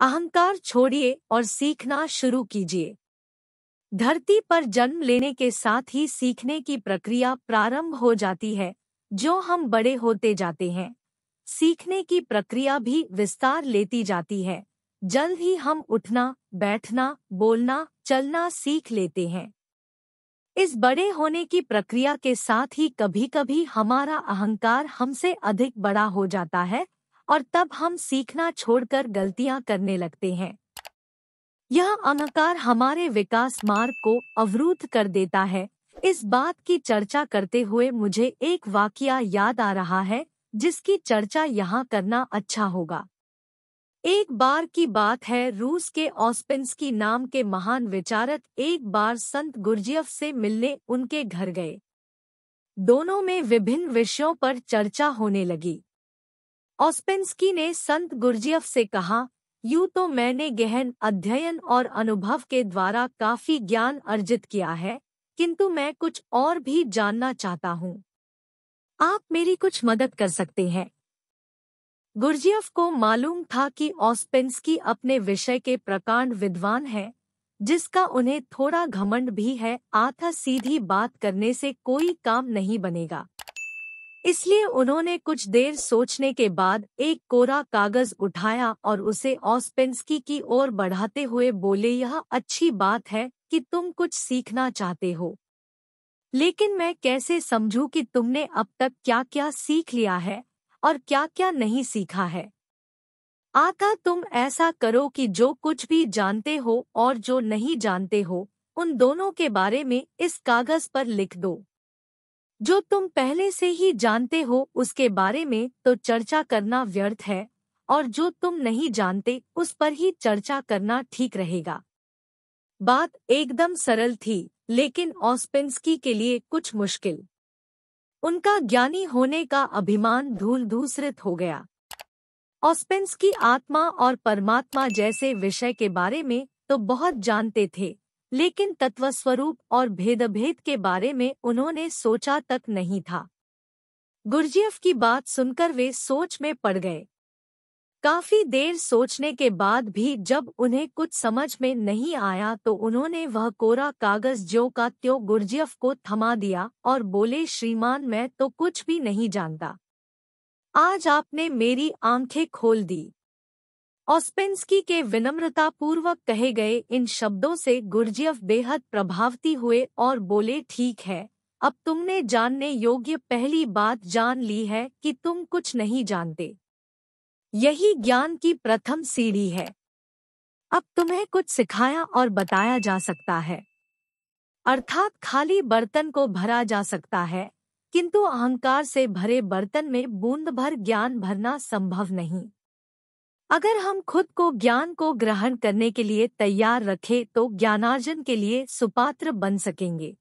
अहंकार छोड़िए और सीखना शुरू कीजिए धरती पर जन्म लेने के साथ ही सीखने की प्रक्रिया प्रारंभ हो जाती है जो हम बड़े होते जाते हैं सीखने की प्रक्रिया भी विस्तार लेती जाती है जल्द ही हम उठना बैठना बोलना चलना सीख लेते हैं इस बड़े होने की प्रक्रिया के साथ ही कभी कभी हमारा अहंकार हमसे अधिक बड़ा हो जाता है और तब हम सीखना छोड़कर गलतियां करने लगते हैं यह अहंकार हमारे विकास मार्ग को अवरुद्ध कर देता है इस बात की चर्चा करते हुए मुझे एक वाकया याद आ रहा है जिसकी चर्चा यहाँ करना अच्छा होगा एक बार की बात है रूस के ऑस्पिंस्की नाम के महान विचारक एक बार संत गुरजियफ से मिलने उनके घर गए दोनों में विभिन्न विषयों पर चर्चा होने लगी ऑस्पेंस्की ने संत गुरजियफ से कहा यू तो मैंने गहन अध्ययन और अनुभव के द्वारा काफी ज्ञान अर्जित किया है किंतु मैं कुछ और भी जानना चाहता हूँ आप मेरी कुछ मदद कर सकते हैं गुरजियफ को मालूम था कि ऑस्पेंस्की अपने विषय के प्रकांड विद्वान हैं, जिसका उन्हें थोड़ा घमंड भी है आथा सीधी बात करने से कोई काम नहीं बनेगा इसलिए उन्होंने कुछ देर सोचने के बाद एक कोरा कागज उठाया और उसे ऑस्पेंस्की की ओर बढ़ाते हुए बोले यह अच्छी बात है कि तुम कुछ सीखना चाहते हो लेकिन मैं कैसे समझू कि तुमने अब तक क्या-क्या सीख लिया है और क्या-क्या नहीं सीखा है आता तुम ऐसा करो कि जो कुछ भी जानते हो और जो नहीं जानते हो उन दोनों के बारे में इस कागज पर लिख दो जो तुम पहले से ही जानते हो उसके बारे में तो चर्चा करना व्यर्थ है और जो तुम नहीं जानते उस पर ही चर्चा करना ठीक रहेगा बात एकदम सरल थी लेकिन ऑस्पेंस्की के लिए कुछ मुश्किल उनका ज्ञानी होने का अभिमान धूल धूसरित हो गया ऑस्पेंसकी आत्मा और परमात्मा जैसे विषय के बारे में तो बहुत जानते थे लेकिन तत्वस्वरूप और भेदभेद के बारे में उन्होंने सोचा तक नहीं था गुरजीएफ की बात सुनकर वे सोच में पड़ गए काफी देर सोचने के बाद भी जब उन्हें कुछ समझ में नहीं आया तो उन्होंने वह कोरा कागज ज्यो का त्यो गुरजीएफ को थमा दिया और बोले श्रीमान मैं तो कुछ भी नहीं जानता आज आपने मेरी आंखें खोल दी ऑस्पेंस्की के विनम्रतापूर्वक कहे गए इन शब्दों से गुरजियफ बेहद प्रभावती हुए और बोले ठीक है अब तुमने जानने योग्य पहली बात जान ली है कि तुम कुछ नहीं जानते यही ज्ञान की प्रथम सीढ़ी है अब तुम्हें कुछ सिखाया और बताया जा सकता है अर्थात खाली बर्तन को भरा जा सकता है किंतु अहंकार से भरे बर्तन में बूंद भर ज्ञान भरना संभव नहीं अगर हम खुद को ज्ञान को ग्रहण करने के लिए तैयार रखें तो ज्ञानार्जन के लिए सुपात्र बन सकेंगे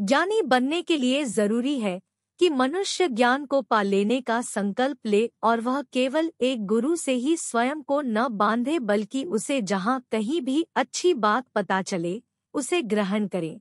ज्ञानी बनने के लिए जरूरी है कि मनुष्य ज्ञान को पा लेने का संकल्प ले और वह केवल एक गुरु से ही स्वयं को न बांधे बल्कि उसे जहाँ कहीं भी अच्छी बात पता चले उसे ग्रहण करें